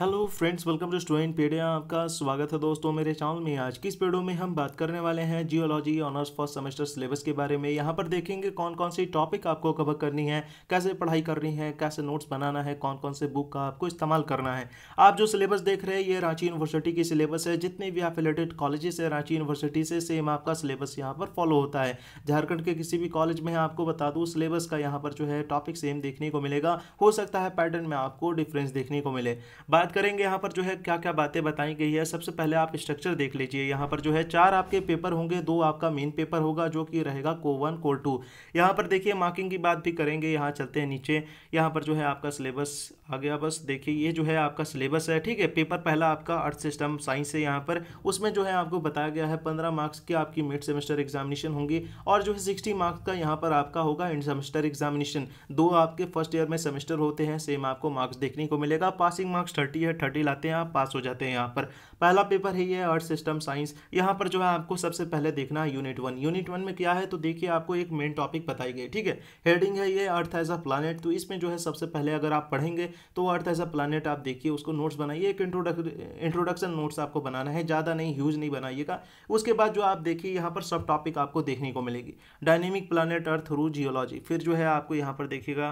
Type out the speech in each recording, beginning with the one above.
hello friends welcome to student pedia आपका स्वागत है दोस्तों मेरे चैनल में आज की इस पेड़ो में हम बात करने वाले हैं geology honours first semester syllabus के बारे में यहाँ पर देखेंगे कौन कौन सी टॉपिक आपको कवर करनी है कैसे पढ़ाई करनी है कैसे नोट्स बनाना है कौन कौन से बुक का आपको इस्तेमाल करना है आप जो सिलेबस देख रहे हैं ये रांची यूनिवर्सिटी की सिलेबस है जितने भी रिलेटेड कॉलेजेस है रांची यूनिवर्सिटी से सेम आपका सिलेबस यहाँ पर फॉलो होता है झारखंड के किसी भी कॉलेज में आपको बता दूँ सिलेबस का यहाँ पर जो है टॉपिक सेम देखने को मिलेगा हो सकता है पैटर्न में आपको डिफरेंस देखने को मिले बात करेंगे यहाँ पर जो है क्या क्या बातें बताई गई है सबसे पहले आप स्ट्रक्चर देख लीजिए यहाँ पर जो है चार आपके पेपर होंगे दो आपका मेन पेपर होगा जो कि रहेगा को वन को टू यहाँ पर देखिए मार्किंग की बात भी करेंगे यहाँ चलते हैं नीचे यहाँ पर जो है आपका सिलेबस आ गया बस देखिए ये जो है आपका सिलेबस है ठीक है पेपर पहला आपका अर्थ सिस्टम साइंस है यहाँ पर उसमें जो है आपको बताया गया है पंद्रह मार्क्स की आपकी मिड सेमेस्टर एग्जामिनेशन होंगी और जो है सिक्सटी मार्क्स का यहाँ पर आपका होगा इंड सेमेस्टर एग्जामिनेशन दो आपके फर्स्ट ईयर में सेमेस्टर होते हैं सेम आपको मार्क्स देखने को मिलेगा पासिंग मार्क्स थर्टी थर्टी है थर्टी लाते हैं आप पास हो जाते हैं यहाँ पर पहला पेपर है ये अर्थ सिस्टम साइंस यहाँ पर जो है आपको सबसे पहले देखना है यूनिट वन यूनिट वन में क्या है तो देखिए आपको एक मेन टॉपिक बताई गई ठीक है हेडिंग है ये अर्थ एज अ प्लानट तो इसमें जो है सबसे पहले अगर आप पढ़ेंगे तो अर्थ एज अ प्लानट आप देखिए उसको नोट्स बनाइए एक इंट्रोडक्शन नोट्स आपको बनाना है ज़्यादा नहीं ह्यूज नहीं बनाइएगा उसके बाद जो आप देखिए यहाँ पर सब टॉपिक आपको देखने को मिलेगी डायनेमिक प्लानट अर्थ रू जियोलॉजी फिर जो है आपको यहाँ पर देखिएगा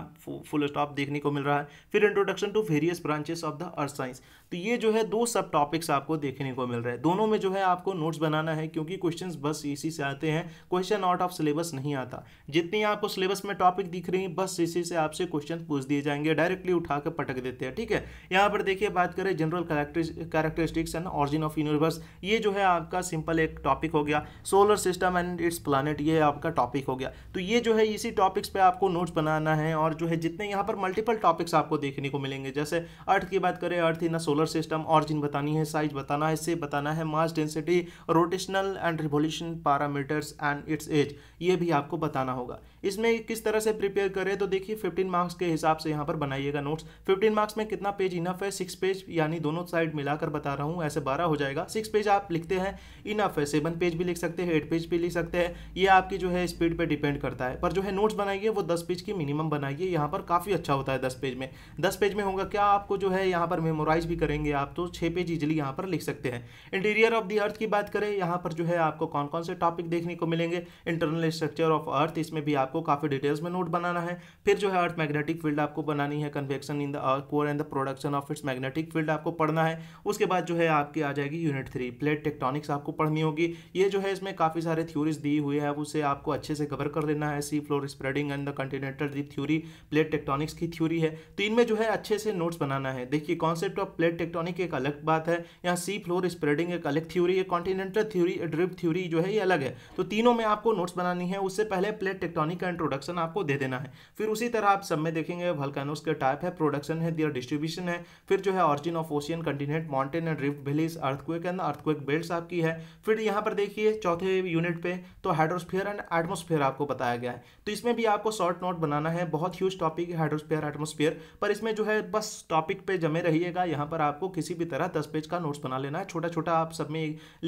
फुल स्टॉप देखने को मिल रहा है फिर introduction to various branches of the earth commerce science तो ये जो है दो सब टॉपिक्स आपको देखने को मिल रहे हैं दोनों में जो है आपको नोट्स बनाना है क्योंकि क्वेश्चन बस इसी से आते हैं क्वेश्चन आउट ऑफ सिलेबस नहीं आता जितनी आपको सिलेबस में टॉपिक दिख रही हैं बस इसी से आपसे क्वेश्चन पूछ दिए जाएंगे डायरेक्टली उठा कर पटक देते हैं ठीक है यहाँ पर देखिए बात करें general characteristics and origin of universe ये जो है आपका सिंपल एक टॉपिक हो गया solar system and its planet ये आपका टॉपिक हो गया तो ये जो है इसी टॉपिक्स पर आपको नोट्स बनाना है और जो है जितने यहाँ पर मल्टीपल टॉपिक्स आपको देखने को मिलेंगे जैसे अर्थ की बात करें earth in solar system origin बतानी है साइज बताना है से बताना है mass density rotational and revolution parameters and its age ये भी आपको बताना होगा इसमें किस तरह से प्रिपेयर करें तो देखिए फिफ्टीन मार्क्स के हिसाब से यहाँ पर बनाइएगा नोट्स फिफ्टीन मार्क्स में कितना पेज इनफ है सिक्स पेज यानी दोनों साइड मिलाकर बता रहा हूँ ऐसे बारह हो जाएगा सिक्स पेज आप लिखते हैं इनफ है सेवन पेज भी लिख सकते हैं एट पेज भी लिख सकते हैं ये आपकी जो है स्पीड पर डिपेंड करता है पर जो है नोट्स बनाइए वो दस पेज की मिनिमम बनाइए यहाँ पर काफ़ी अच्छा होता है दस पेज में दस पेज में होगा क्या आपको जो है यहाँ पर मेमोराइज भी करेंगे आप तो छः पेज इजिली यहाँ पर लिख सकते हैं इंटीरियर ऑफ दी अर्थ की बात करें यहाँ पर जो है आपको कौन कौन से टॉपिक देखने को मिलेंगे इंटरनल स्ट्रक्चर ऑफ अर्थ इसमें भी आप आपको काफ़ी डिटेल्स में नोट बनाना है फिर जो है अर्थ मैग्नेटिक फील्ड आपको बनानी है convection in the earth core and the production of its magnetic field आपको पढ़ना है उसके बाद जो है आपकी आ जाएगी यूनिट थ्री प्लेट टेक्टॉनिक्स आपको पढ़नी होगी ये जो है इसमें काफ़ी सारे थ्योरीज दी हुई है उसे आपको अच्छे से कवर कर लेना है sea floor spreading and the continental drift theory plate tectonics की थ्योरी है तो इनमें जो है अच्छे से नोट्स बनाना है देखिए कॉन्सेप्ट ऑफ प्लेट टेक्टॉनिक एक अलग बात है यहाँ सी फ्लोर स्प्रेडिंग एक अलग थ्योरी है कॉन्टिनेंटल थ्योरी ड्रिप थ्योरी जो है ये अलग है तो तीनों में आपको नोट्स बनानी है उससे पहले प्लेट टेक्टोनिक का इंट्रोडक्शन आपको दे देना है फिर उसी तरह आप सब में देखेंगे वल्कानोज के टाइप है प्रोडक्शन है दियर डिस्ट्रीब्यूशन है फिर जो है origin of ocean continent mountain and rift valleys earthquake and earthquake belt आपकी है फिर यहाँ पर देखिए चौथे यूनिट पर तो हाइड्रोस्फेयर एंड एटमोस्फेयर आपको बताया गया है तो इसमें भी आपको शॉर्ट नोट बनाना है बहुत ह्यूज टॉपिक है हाइड्रोस्फेयर एटमोस्फेयर पर इसमें जो है बस टॉपिक पर जमे रहिएगा यहाँ पर आपको किसी भी तरह दस पेज का नोट्स बना लेना है छोटा छोटा आप सब में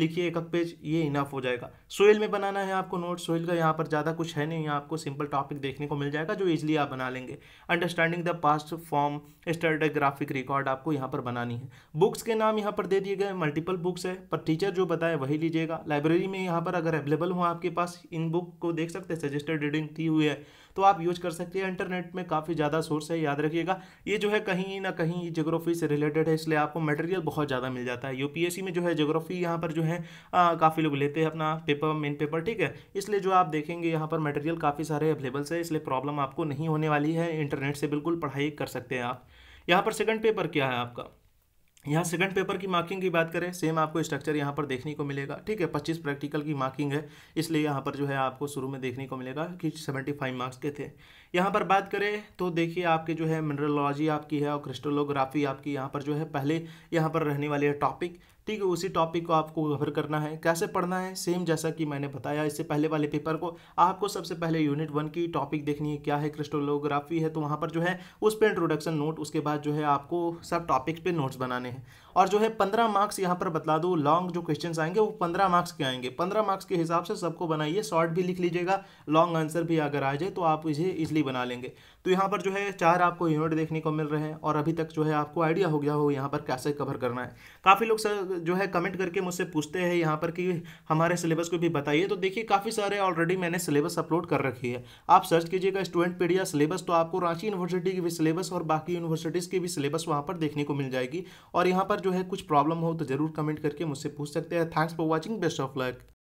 लिखिए एक पेज ये इनफ हो जाएगा सोइल में बनाना है आपको नोट सोइल का यहाँ पर ज़्यादा कुछ है नहीं आपको सिंपल टॉपिक देखने को मिल जाएगा जो ईजिली आप बना लेंगे understanding the past form stratigraphic record आपको यहाँ पर बनानी है बुक्स के नाम यहाँ पर दे दिए गए मल्टीपल बुक्स है पर टीचर जो बताए वही लीजिएगा लाइब्रेरी में यहाँ पर अगर अवेलेबल हो आपके पास इन बुक को देख सकते हैं सजेस्टेड रीडिंग की हुई है तो आप यूज कर सकते हैं इंटरनेट में काफ़ी ज़्यादा सोर्स है याद रखिएगा ये जो है कहीं ना कहीं जोग्राफी से रिलेटेड है इसलिए आपको मटेरियल बहुत ज़्यादा मिल जाता है यूपीएससी में जो है जोग्राफी यहाँ पर जो है काफ़ी लोग लेते हैं अपना पेपर मेन पेपर ठीक है इसलिए जो आप देखेंगे यहाँ पर मटेरियल काफ़ी सारे अवेलेबल्स है इसलिए प्रॉब्लम आपको नहीं होने वाली है इंटरनेट से बिल्कुल पढ़ाई कर सकते हैं आप यहाँ पर सेकंड पेपर क्या है आपका यहाँ सेकंड पेपर की मार्किंग की बात करें सेम आपको स्ट्रक्चर यहाँ पर देखने को मिलेगा ठीक है पच्चीस प्रैक्टिकल की मार्किंग है इसलिए यहाँ पर जो है आपको शुरू में देखने को मिलेगा कि सेवेंटी फाइव मार्क्स के थे यहाँ पर बात करें तो देखिए आपके जो है मिनरलॉजी आपकी है और क्रिस्टलोग्राफी आपकी यहाँ पर जो है पहले यहाँ पर रहने वाले है टॉपिक ठीक है उसी टॉपिक को आपको कवर करना है कैसे पढ़ना है सेम जैसा कि मैंने बताया इससे पहले वाले पेपर को आपको सबसे पहले यूनिट वन की टॉपिक देखनी है क्या है क्रिस्टोलोग्राफी है तो वहाँ पर जो है उस पर इंट्रोडक्शन नोट उसके बाद जो है आपको सब टॉपिक पे नोट्स बनाने हैं और जो है पंद्रह मार्क्स यहाँ पर बता दो लॉन्ग जो क्वेश्चन आएंगे वो पंद्रह मार्क्स के आएंगे पंद्रह मार्क्स के हिसाब से सबको बनाइए शॉर्ट भी लिख लीजिएगा लॉन्ग आंसर भी अगर आ जाए तो आप इसे इसलिए बना लेंगे तो यहाँ पर जो है चार आपको यूनिट देखने को मिल रहे हैं और अभी तक जो है आपको आइडिया हो गया हो यहाँ पर कैसे कवर करना है काफ़ी लोग सर जो है कमेंट करके मुझसे पूछते हैं यहाँ पर कि हमारे सिलेबस को भी बताइए तो देखिए काफ़ी सारे ऑलरेडी मैंने सिलेबस अपलोड कर रखी है आप सर्च कीजिएगा स्टूडेंट पीडिया सिलेबस तो आपको रांची यूनिवर्सिटी की भी सिलेबस और बाकी यूनिवर्सिटीज़ की भी सिलेबस वहाँ पर देखने को मिल जाएगी और यहाँ पर जो है कुछ प्रॉब्लम हो तो ज़रूर कमेंट करके मुझसे पूछ सकते हैं thanks for watching best of luck